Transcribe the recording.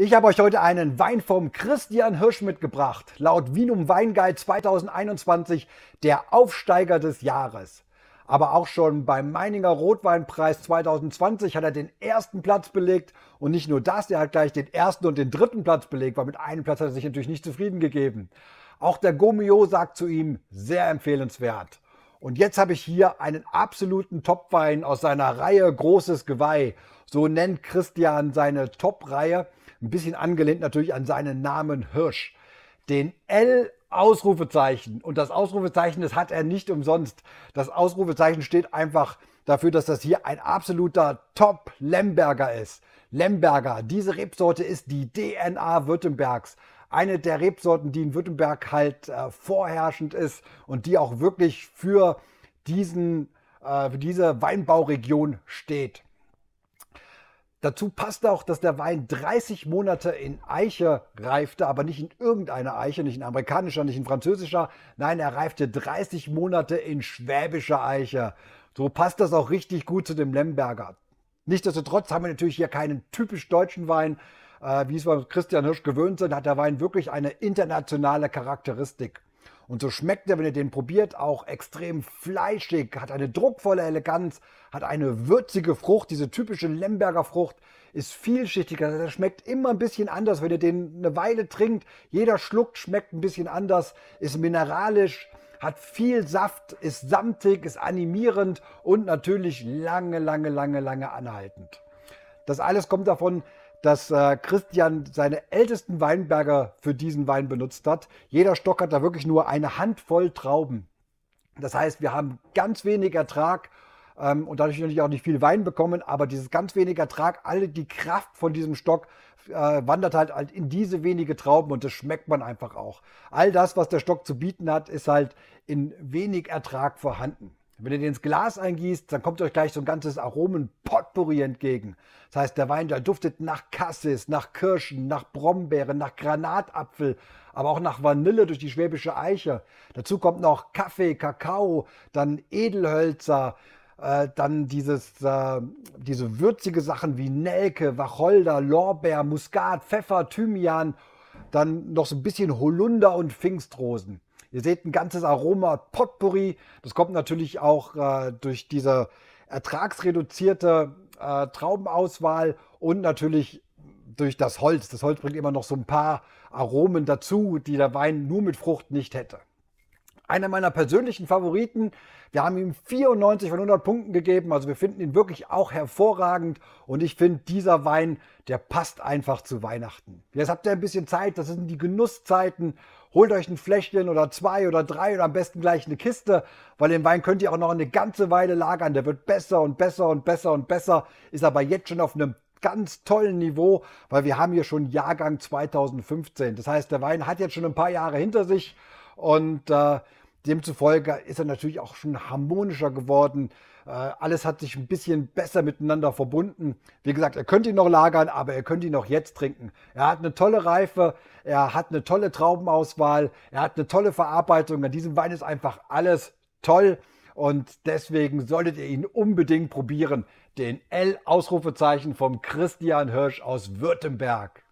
Ich habe euch heute einen Wein vom Christian Hirsch mitgebracht. Laut Vinum Weinguide 2021 der Aufsteiger des Jahres. Aber auch schon beim Meininger Rotweinpreis 2020 hat er den ersten Platz belegt. Und nicht nur das, er hat gleich den ersten und den dritten Platz belegt, weil mit einem Platz hat er sich natürlich nicht zufrieden gegeben. Auch der Gomio sagt zu ihm, sehr empfehlenswert. Und jetzt habe ich hier einen absoluten Topwein aus seiner Reihe Großes Geweih. So nennt Christian seine Top-Reihe ein bisschen angelehnt natürlich an seinen Namen Hirsch, den L Ausrufezeichen. Und das Ausrufezeichen, das hat er nicht umsonst. Das Ausrufezeichen steht einfach dafür, dass das hier ein absoluter Top-Lemberger ist. Lemberger, diese Rebsorte ist die DNA Württembergs. Eine der Rebsorten, die in Württemberg halt äh, vorherrschend ist und die auch wirklich für diesen, äh, für diese Weinbauregion steht. Dazu passt auch, dass der Wein 30 Monate in Eiche reifte, aber nicht in irgendeiner Eiche, nicht in amerikanischer, nicht in französischer. Nein, er reifte 30 Monate in schwäbischer Eiche. So passt das auch richtig gut zu dem Lemberger. Nichtsdestotrotz haben wir natürlich hier keinen typisch deutschen Wein. Äh, wie es bei Christian Hirsch gewöhnt sind, hat der Wein wirklich eine internationale Charakteristik. Und so schmeckt er, wenn ihr den probiert, auch extrem fleischig, hat eine druckvolle Eleganz, hat eine würzige Frucht, diese typische Lemberger Frucht, ist vielschichtiger. Also Der schmeckt immer ein bisschen anders, wenn ihr den eine Weile trinkt. Jeder Schluck schmeckt ein bisschen anders, ist mineralisch, hat viel Saft, ist samtig, ist animierend und natürlich lange, lange, lange, lange anhaltend. Das alles kommt davon, dass äh, Christian seine ältesten Weinberger für diesen Wein benutzt hat. Jeder Stock hat da wirklich nur eine Handvoll Trauben. Das heißt, wir haben ganz wenig Ertrag ähm, und dadurch natürlich auch nicht viel Wein bekommen, aber dieses ganz wenig Ertrag, alle die Kraft von diesem Stock äh, wandert halt, halt in diese wenige Trauben und das schmeckt man einfach auch. All das, was der Stock zu bieten hat, ist halt in wenig Ertrag vorhanden. Wenn ihr den ins Glas eingießt, dann kommt euch gleich so ein ganzes Aromen-Potpourri entgegen. Das heißt, der Wein, der duftet nach Kassis, nach Kirschen, nach Brombeeren, nach Granatapfel, aber auch nach Vanille durch die schwäbische Eiche. Dazu kommt noch Kaffee, Kakao, dann Edelhölzer, äh, dann dieses, äh, diese würzige Sachen wie Nelke, Wacholder, Lorbeer, Muskat, Pfeffer, Thymian, dann noch so ein bisschen Holunder und Pfingstrosen. Ihr seht ein ganzes Aroma, Potpourri. Das kommt natürlich auch äh, durch diese ertragsreduzierte äh, Traubenauswahl und natürlich durch das Holz. Das Holz bringt immer noch so ein paar Aromen dazu, die der Wein nur mit Frucht nicht hätte. Einer meiner persönlichen Favoriten. Wir haben ihm 94 von 100 Punkten gegeben, also wir finden ihn wirklich auch hervorragend. Und ich finde, dieser Wein, der passt einfach zu Weihnachten. Jetzt habt ihr ein bisschen Zeit, das sind die Genusszeiten. Holt euch ein Fläschchen oder zwei oder drei oder am besten gleich eine Kiste, weil den Wein könnt ihr auch noch eine ganze Weile lagern. Der wird besser und besser und besser und besser, ist aber jetzt schon auf einem ganz tollen Niveau, weil wir haben hier schon Jahrgang 2015. Das heißt, der Wein hat jetzt schon ein paar Jahre hinter sich und äh, demzufolge ist er natürlich auch schon harmonischer geworden. Äh, alles hat sich ein bisschen besser miteinander verbunden. Wie gesagt, er könnte ihn noch lagern, aber er könnte ihn noch jetzt trinken. Er hat eine tolle Reife, er hat eine tolle Traubenauswahl, er hat eine tolle Verarbeitung. An diesem Wein ist einfach alles toll und deswegen solltet ihr ihn unbedingt probieren. Den L-Ausrufezeichen vom Christian Hirsch aus Württemberg.